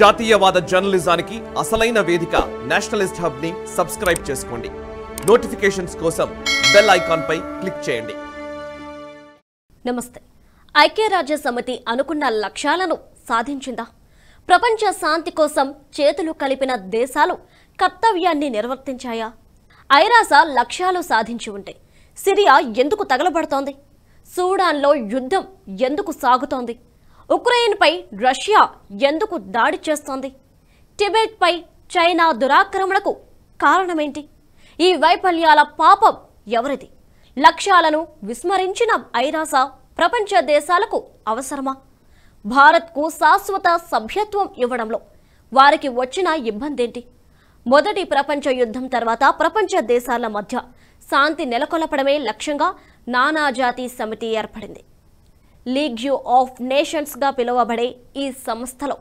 జాతీయవాద జర్నలిజానికి అసలైన వేదిక నేషనలిస్ట్ హబ్ ని సబ్స్క్రైబ్ చేసుకోండి నోటిఫికేషన్స్ కోసం బెల్ ఐకాన్ పై క్లిక్ చేయండి నమస్తే ఐక్యరాజ్య సమితి అనుకున్న లక్ష్యాలను సాధించిందా ప్రపంచ శాంతి కోసం చేతులు కలిపిన దేశాలు కర్తవ్యాన్ని నిర్వర్తించాయా ఐరాస లక్ష్యాలు సాధించి ఉంటే సిరియా ఎందుకు తగలబడుతోంది సూడాన్లో యుద్ధం ఎందుకు సాగుతోంది ఉక్రెయిన్పై రష్యా ఎందుకు దాడి చేస్తోంది టిబెట్పై చైనా దురాక్రమణకు కారణమేంటి ఈ వైఫల్యాల పాపం ఎవరిది లక్ష్యాలను విస్మరించిన ఐరాస ప్రపంచ దేశాలకు అవసరమా భారత్కు శాశ్వత సభ్యత్వం ఇవ్వడంలో వారికి వచ్చిన ఇబ్బందేంటి మొదటి ప్రపంచ యుద్ధం తర్వాత ప్రపంచ దేశాల మధ్య శాంతి నెలకొల్పడమే లక్ష్యంగా నానాజాతి సమితి ఏర్పడింది లీగ్యూ ఆఫ్ నేషన్స్గా పిలువబడే ఈ సంస్థలో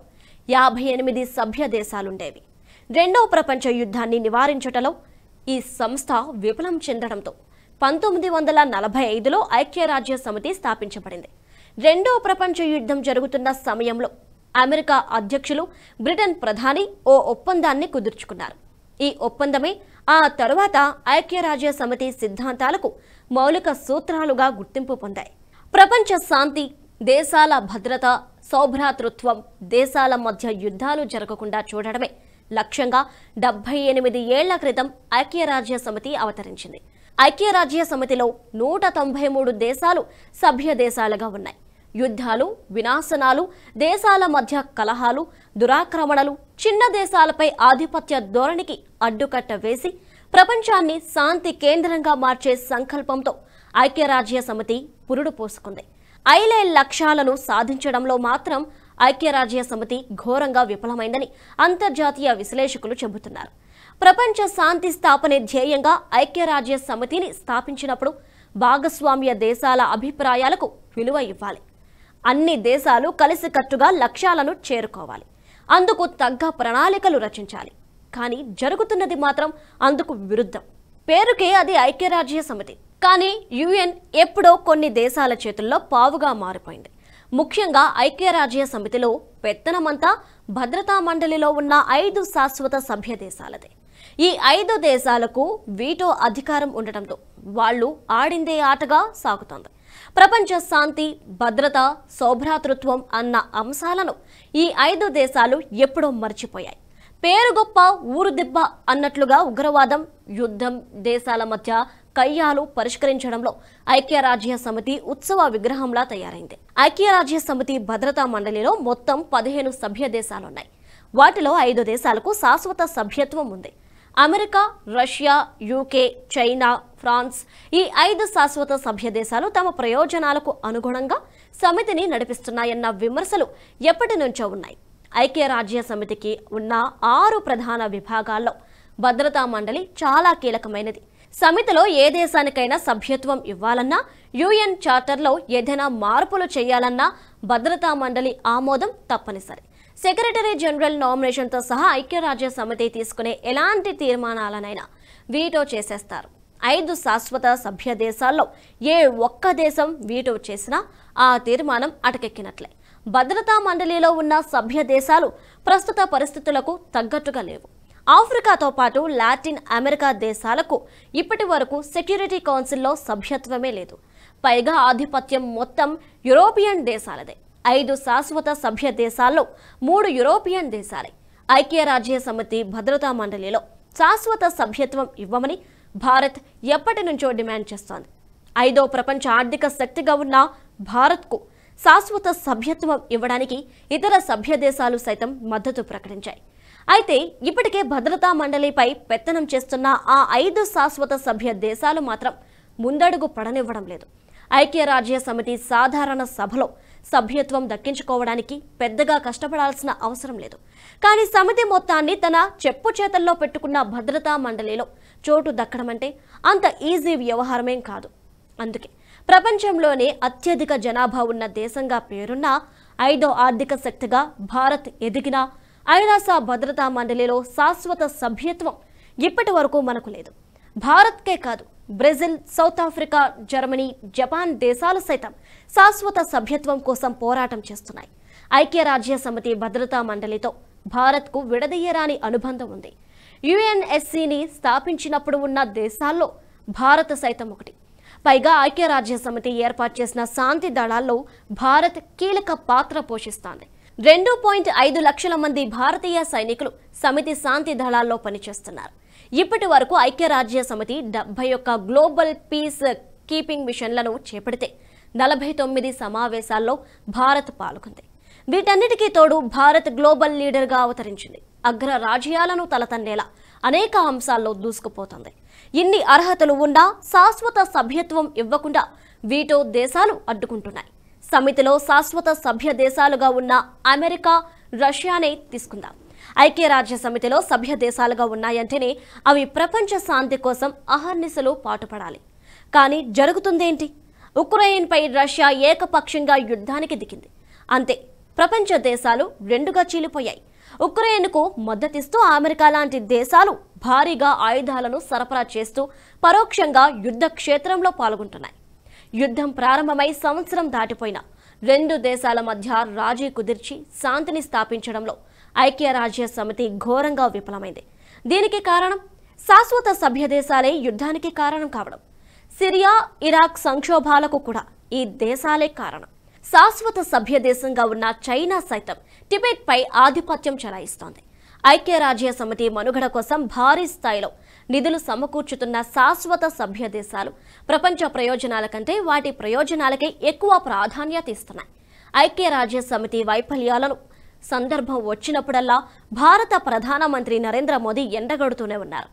యాభై ఎనిమిది సభ్య దేశాలుండేవి రెండవ ప్రపంచ యుద్ధాన్ని నివారించటలో ఈ సంస్థ విఫలం చెందడంతో పంతొమ్మిది వందల నలభై ఐదులో ఐక్యరాజ్య సమితి స్థాపించబడింది రెండవ ప్రపంచ యుద్ధం జరుగుతున్న సమయంలో అమెరికా అధ్యక్షులు బ్రిటన్ ప్రధాని ఓ ఒప్పందాన్ని కుదుర్చుకున్నారు ఈ ఒప్పందమే ఆ తరువాత ఐక్యరాజ్య సమితి సిద్ధాంతాలకు మౌలిక సూత్రాలుగా గుర్తింపు పొందాయి ప్రపంచ శాంతి దేశాల భద్రత సౌభ్రాతృత్వం దేశాల మధ్య యుద్ధాలు జరగకుండా చూడడమే లక్ష్యంగా డెబ్బై ఎనిమిది ఏళ్ల క్రితం ఐక్యరాజ్య సమితి అవతరించింది ఐక్యరాజ్య సమితిలో నూట తొంభై మూడు దేశాలు సభ్య దేశాలుగా ఉన్నాయి యుద్ధాలు వినాశనాలు దేశాల మధ్య కలహాలు దురాక్రమణలు చిన్న దేశాలపై ఆధిపత్య ధోరణికి అడ్డుకట్ట వేసి ప్రపంచాన్ని శాంతి కేంద్రంగా మార్చే సంకల్పంతో ఐక్యరాజ్య సమితి పురుడు పోసుకుంది ఐలే లక్ష్యాలను సాధించడంలో మాత్రం ఐక్యరాజ్య సమితి ఘోరంగా విఫలమైందని అంతర్జాతీయ విశ్లేషకులు చెబుతున్నారు ప్రపంచ శాంతి స్థాపనే ధ్యేయంగా ఐక్యరాజ్య సమితిని స్థాపించినప్పుడు భాగస్వామ్య దేశాల అభిప్రాయాలకు విలువ ఇవ్వాలి అన్ని దేశాలు కలిసికట్టుగా లక్ష్యాలను చేరుకోవాలి అందుకు తగ్గ ప్రణాళికలు రచించాలి కానీ జరుగుతున్నది మాత్రం అందుకు విరుద్ధం పేరుకే అది ఐక్యరాజ్య సమితి కానీ యుఎన్ ఎప్పుడో కొన్ని దేశాల చేతుల్లో పావుగా మారిపోయింది ముఖ్యంగా ఐక్యరాజ్య సమితిలో పెత్తనమంతా భద్రతా మండలిలో ఉన్న ఐదు శాశ్వత సభ్య దేశాలదే ఈ ఐదు దేశాలకు వీటో అధికారం ఉండటంతో వాళ్ళు ఆడిందే ఆటగా సాగుతోంది ప్రపంచ శాంతి భద్రత సౌభ్రాతృత్వం అన్న అంశాలను ఈ ఐదు దేశాలు ఎప్పుడో మర్చిపోయాయి పేరు గొప్ప ఊరు దెబ్బ అన్నట్లుగా ఉగ్రవాదం యుద్ధం దేశాల మధ్య కయ్యాలు పరిష్కరించడంలో ఐక్యరాజ్య సమితి ఉత్సవ విగ్రహంలా తయారైంది ఐక్యరాజ్య సమితి భద్రతా మండలిలో మొత్తం పదిహేను సభ్య దేశాలున్నాయి వాటిలో ఐదు దేశాలకు శాశ్వత సభ్యత్వం ఉంది America Russia UK China France ఈ ఐదు శాశ్వత సభ్య దేశాలు తమ ప్రయోజనాలకు అనుగుణంగా సమితిని నడిపిస్తున్నాయన్న విమర్శలు ఎప్పటి నుంచో ఉన్నాయి ఐక్యరాజ్య సమితికి ఉన్న ఆరు ప్రధాన విభాగాల్లో భద్రతా మండలి చాలా కీలకమైనది సమితిలో ఏ దేశానికైనా సభ్యత్వం ఇవ్వాలన్నా యుఎన్ చార్టర్లో ఏదైనా మార్పులు చేయాలన్నా భద్రతా మండలి ఆమోదం తప్పనిసరి సెక్రటరీ జనరల్ నామినేషన్తో సహా ఐక్యరాజ్య సమితి తీసుకునే ఎలాంటి తీర్మానాలనైనా వీటో చేసేస్తారు ఐదు శాశ్వత సభ్య దేశాల్లో ఏ ఒక్క దేశం వీటో చేసినా ఆ తీర్మానం అటకెక్కినట్లే భద్రతా మండలిలో ఉన్న సభ్య దేశాలు ప్రస్తుత పరిస్థితులకు తగ్గట్టుగా లేవు ఆఫ్రికాతో పాటు లాటిన్ అమెరికా దేశాలకు ఇప్పటి వరకు సెక్యూరిటీ కౌన్సిల్లో సభ్యత్వమే లేదు పైగా ఆధిపత్యం మొత్తం యూరోపియన్ దేశాలదే ఐదు శాశ్వత సభ్య దేశాల్లో మూడు యూరోపియన్ దేశాలే ఐక్యరాజ్య సమితి భద్రతా మండలిలో శాశ్వత సభ్యత్వం ఇవ్వమని భారత్ ఎప్పటి నుంచో డిమాండ్ చేస్తోంది ఐదో ప్రపంచ ఆర్థిక శక్తిగా ఉన్న భారత్కు శాశ్వత సభ్యత్వం ఇవ్వడానికి ఇతర సభ్య దేశాలు సైతం మద్దతు ప్రకటించాయి అయితే ఇప్పటికే భద్రతా మండలిపై పెత్తనం చేస్తున్న ఆ ఐదు శాశ్వత సభ్య దేశాలు మాత్రం ముందడుగు పడనివ్వడం లేదు ఐక్యరాజ్య సమితి సాధారణ సభలో సభ్యత్వం దక్కించుకోవడానికి పెద్దగా కష్టపడాల్సిన అవసరం లేదు కానీ సమితి మొత్తాన్ని తన చెప్పు చేతల్లో పెట్టుకున్న భద్రతా మండలిలో చోటు దక్కడమంటే అంత ఈజీ వ్యవహారమేం కాదు అందుకే ప్రపంచంలోనే అత్యధిక జనాభా ఉన్న దేశంగా పేరున్న ఐదో ఆర్థిక శక్తిగా భారత్ ఎదిగిన ఐరాస భద్రతా మండలిలో శాశ్వత సభ్యత్వం ఇప్పటి వరకు మనకు లేదు భారత్కే కాదు Brazil south Africa Germany Japan దేశాలు సైతం శాశ్వత సభ్యత్వం కోసం పోరాటం చేస్తున్నాయి ఐక్యరాజ్య సమితి భద్రతా మండలితో భారత్కు విడదీయరాని అనుబంధం ఉంది యుఎన్ఎస్సిని స్థాపించినప్పుడు ఉన్న దేశాల్లో భారత సైతం ఒకటి పైగా ఐక్యరాజ్య సమితి ఏర్పాటు చేసిన శాంతి దళాల్లో భారత్ కీలక పాత్ర పోషిస్తోంది రెండు పాయింట్ ఐదు లక్షల మంది భారతీయ సైనికులు సమితి శాంతి దళాల్లో పనిచేస్తున్నారు ఇప్పటి వరకు ఐక్యరాజ్య సమితి డెబ్బై ఒక్క గ్లోబల్ పీస్ కీపింగ్ మిషన్లను చేపడితే నలభై తొమ్మిది సమావేశాల్లో భారత్ పాల్గొంది వీటన్నిటికీ తోడు భారత్ గ్లోబల్ లీడర్గా అవతరించింది అగ్ర రాజ్యాలను తలతన్నేలా అనేక అంశాల్లో దూసుకుపోతుంది ఇన్ని అర్హతలు ఉన్నా శాశ్వత సభ్యత్వం ఇవ్వకుండా వీటో దేశాలు అడ్డుకుంటున్నాయి సమితిలో శాశ్వత సభ్య దేశాలుగా ఉన్న అమెరికా రష్యానే తీసుకుందాం ఐక్యరాజ్య సమితిలో సభ్య దేశాలుగా ఉన్నాయంటేనే అవి ప్రపంచ శాంతి కోసం అహర్నిశలు పాటుపడాలి కానీ జరుగుతుందేంటి ఉక్రెయిన్పై రష్యా ఏకపక్షంగా యుద్ధానికి దిగింది అంతే ప్రపంచ దేశాలు రెండుగా చీలిపోయాయి ఉక్రెయిన్కు మద్దతిస్తూ అమెరికా లాంటి దేశాలు భారీగా ఆయుధాలను సరఫరా చేస్తూ పరోక్షంగా యుద్ధ క్షేత్రంలో పాల్గొంటున్నాయి యుద్ధం ప్రారంభమై సంవత్సరం దాటిపోయిన రెండు దేశాల మధ్య రాజీ కుదిర్చి శాంతిని స్థాపించడంలో ఐక్యరాజ్య సమితి ఘోరంగా విఫలమైంది దీనికి కారణం శాశ్వత సభ్య దేశాలే యుద్ధానికి కారణం కావడం సిరియా ఇరాక్ సంక్షోభాలకు కూడా ఈ దేశాలే కారణం శాశ్వత సభ్య దేశంగా ఉన్న చైనా సైతం టిబెట్పై ఆధిపత్యం చెలాయిస్తోంది ఐక్యరాజ్య సమితి మనుగడ కోసం భారీ స్థాయిలో నిధులు సమకూర్చుతున్న శాశ్వత సభ్య దేశాలు ప్రపంచ ప్రయోజనాల కంటే వాటి ప్రయోజనాలకే ఎక్కువ ప్రాధాన్యత ఇస్తున్నాయి ఐక్యరాజ్య సమితి వైఫల్యాలను సందర్భం వచ్చినప్పుడల్లా భారత ప్రధానమంత్రి నరేంద్ర మోదీ ఎండగడుతూనే ఉన్నారు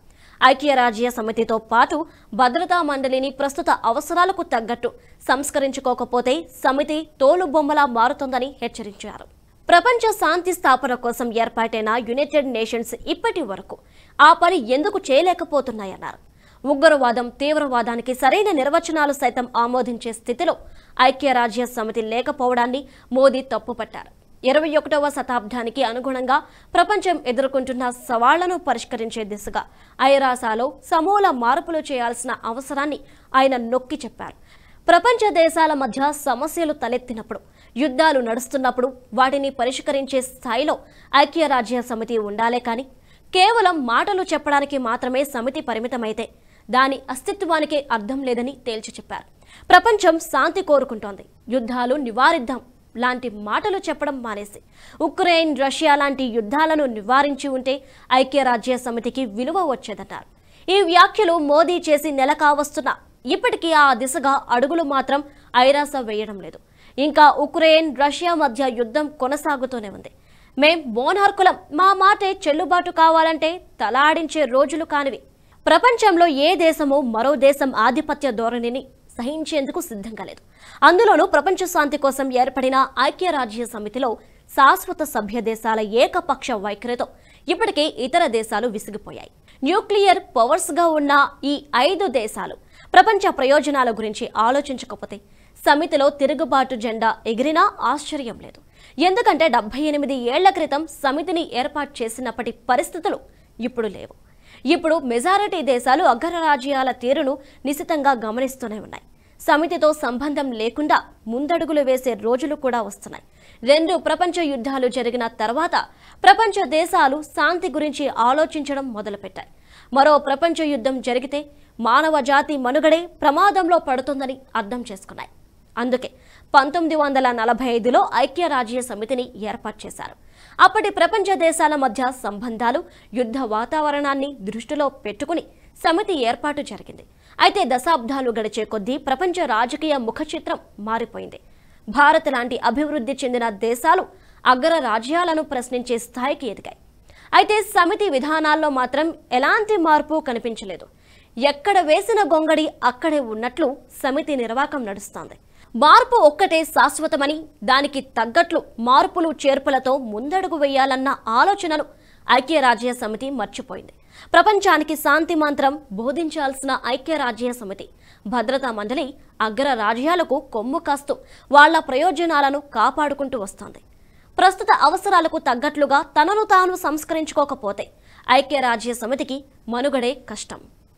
ఐక్యరాజ్య సమితితో పాటు భద్రతా మండలిని ప్రస్తుత అవసరాలకు తగ్గట్టు సంస్కరించుకోకపోతే సమితి తోలుబొమ్మలా మారుతుందని హెచ్చరించారు ప్రపంచ శాంతి స్థాపన కోసం ఏర్పాటైన యునైటెడ్ నేషన్స్ ఇప్పటి వరకు ఆ పని ఎందుకు చేయలేకపోతున్నాయన్నారు ఉగ్రవాదం తీవ్రవాదానికి సరైన నిర్వచనాలు సైతం ఆమోదించే స్థితిలో ఐక్యరాజ్య సమితి లేకపోవడాన్ని మోదీ తప్పుపట్టారు ఇరవై ఒకటవ శతాబ్దానికి అనుగుణంగా ప్రపంచం ఎదుర్కొంటున్న సవాళ్లను పరిష్కరించే దిశగా ఐరాసాలో సమూల మార్పులు చేయాల్సిన అవసరాన్ని ఆయన నొక్కి చెప్పారు ప్రపంచ దేశాల మధ్య సమస్యలు తలెత్తినప్పుడు యుద్ధాలు నడుస్తున్నప్పుడు వాటిని పరిష్కరించే స్థాయిలో ఐక్యరాజ్య సమితి ఉండాలే కానీ కేవలం మాటలు చెప్పడానికి మాత్రమే సమితి పరిమితమైతే దాని అస్తిత్వానికి అర్థం లేదని తేల్చి చెప్పారు ప్రపంచం శాంతి కోరుకుంటోంది యుద్ధాలు నివారిద్దాం లాంటి మాటలు చెప్పడం మానేసి ఉక్రెయిన్ రష్యా లాంటి యుద్ధాలను నివారించి ఉంటే ఐక్యరాజ్య సమితికి విలువ వచ్చేదన్నారు ఈ వ్యాఖ్యలు మోదీ చేసి నెల కావస్తున్నా ఇప్పటికీ ఆ దిశగా అడుగులు మాత్రం ఐరాస వేయడం లేదు ఇంకా ఉక్రెయిన్ రష్యా మధ్య యుద్ధం కొనసాగుతూనే ఉంది మేం మోనార్కులం మా మాటే చెల్లుబాటు కావాలంటే తలాడించే రోజులు కానివి ప్రపంచంలో ఏ దేశమో మరో దేశం ఆధిపత్య ధోరణిని సహించేందుకు సిద్ధం కాలేదు అందులోనూ ప్రపంచ శాంతి కోసం ఏర్పడిన ఐక్యరాజ్య సమితిలో శాశ్వత సభ్య దేశాల ఏకపక్ష వైఖరితో ఇప్పటికే ఇతర దేశాలు విసిగిపోయాయి న్యూక్లియర్ పవర్స్గా ఉన్న ఈ ఐదు దేశాలు ప్రపంచ ప్రయోజనాల గురించి ఆలోచించకపోతే సమితిలో తిరుగుబాటు జెండా ఎగిరినా ఆశ్చర్యం లేదు ఎందుకంటే డెబ్బై ఎనిమిది ఏళ్ల క్రితం సమితిని ఏర్పాటు చేసినప్పటి పరిస్థితులు ఇప్పుడు లేవు ఇప్పుడు మెజారిటీ దేశాలు అగ్రరాజ్యాల తీరును నిశితంగా గమనిస్తూనే ఉన్నాయి సమితితో సంబంధం లేకుండా ముందడుగులు వేసే రోజులు కూడా వస్తున్నాయి రెండు ప్రపంచ యుద్ధాలు జరిగిన తర్వాత ప్రపంచ దేశాలు శాంతి గురించి ఆలోచించడం మొదలుపెట్టాయి మరో ప్రపంచ యుద్ధం జరిగితే మానవ జాతి మనుగడే ప్రమాదంలో పడుతుందని అర్థం చేసుకున్నాయి అందుకే పంతొమ్మిది వందల నలభై ఐదులో ఐక్యరాజ్య సమితిని ఏర్పాటు చేశారు అప్పటి ప్రపంచ దేశాల మధ్య సంబంధాలు యుద్ధ వాతావరణాన్ని దృష్టిలో పెట్టుకుని సమితి ఏర్పాటు జరిగింది అయితే దశాబ్దాలు గడిచే కొద్దీ ప్రపంచ రాజకీయ ముఖచిత్రం మారిపోయింది భారత్ లాంటి అభివృద్ధి చెందిన దేశాలు అగ్ర రాజ్యాలను ప్రశ్నించే స్థాయికి ఎదిగాయి అయితే సమితి విధానాల్లో మాత్రం ఎలాంటి మార్పు కనిపించలేదు ఎక్కడ వేసిన గొంగడి అక్కడే ఉన్నట్లు సమితి నిర్వాకం నడుస్తోంది మార్పు ఒక్కటే శాశ్వతమని దానికి తగ్గట్లు మార్పులు చేర్పులతో ముందడుగు వేయాలన్న ఆలోచనను ఐక్యరాజ్య సమితి మర్చిపోయింది ప్రపంచానికి శాంతి మంత్రం బోధించాల్సిన ఐక్యరాజ్య సమితి భద్రతా మండలి అగ్ర రాజ్యాలకు కొమ్ము కాస్తూ వాళ్ల ప్రయోజనాలను కాపాడుకుంటూ వస్తోంది ప్రస్తుత అవసరాలకు తగ్గట్లుగా తనను తాను సంస్కరించుకోకపోతే ఐక్యరాజ్య సమితికి మనుగడే కష్టం